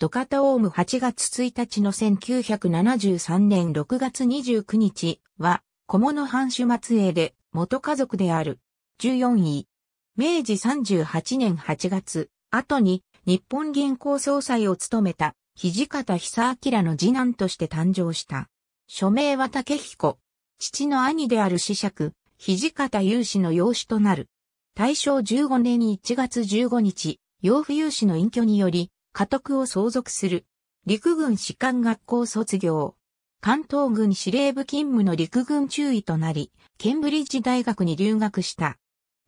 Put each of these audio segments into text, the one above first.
ドカタオーム8月1日の1973年6月29日は、小物藩主末裔で元家族である。14位。明治38年8月、後に日本銀行総裁を務めた土方久明の次男として誕生した。署名は竹彦。父の兄である子爵、土方有志の養子となる。大正15年1月15日、養父有志の隠居により、家督を相続する。陸軍士官学校卒業。関東軍司令部勤務の陸軍中尉となり、ケンブリッジ大学に留学した。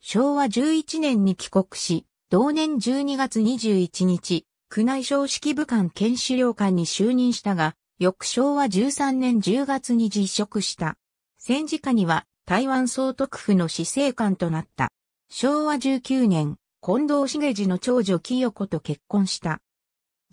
昭和11年に帰国し、同年12月21日、宮内省指揮部官兼資料官に就任したが、翌昭和13年10月に辞職した。戦時下には台湾総督府の市政官となった。昭和19年、近藤茂次の長女清子と結婚した。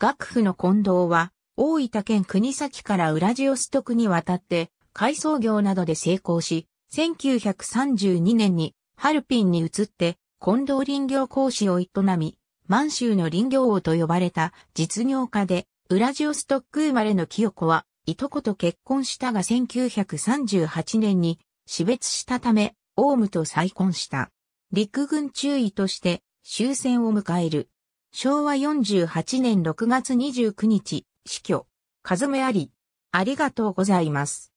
幕府の近藤は、大分県国崎からウラジオストクに渡って、改装業などで成功し、1932年にハルピンに移って、近藤林業講師を営み、満州の林業王と呼ばれた実業家で、ウラジオストック生まれの清子は、いとこと結婚したが1938年に死別したため、オウムと再婚した。陸軍中尉として終戦を迎える。昭和48年6月29日、死去。数目あり。ありがとうございます。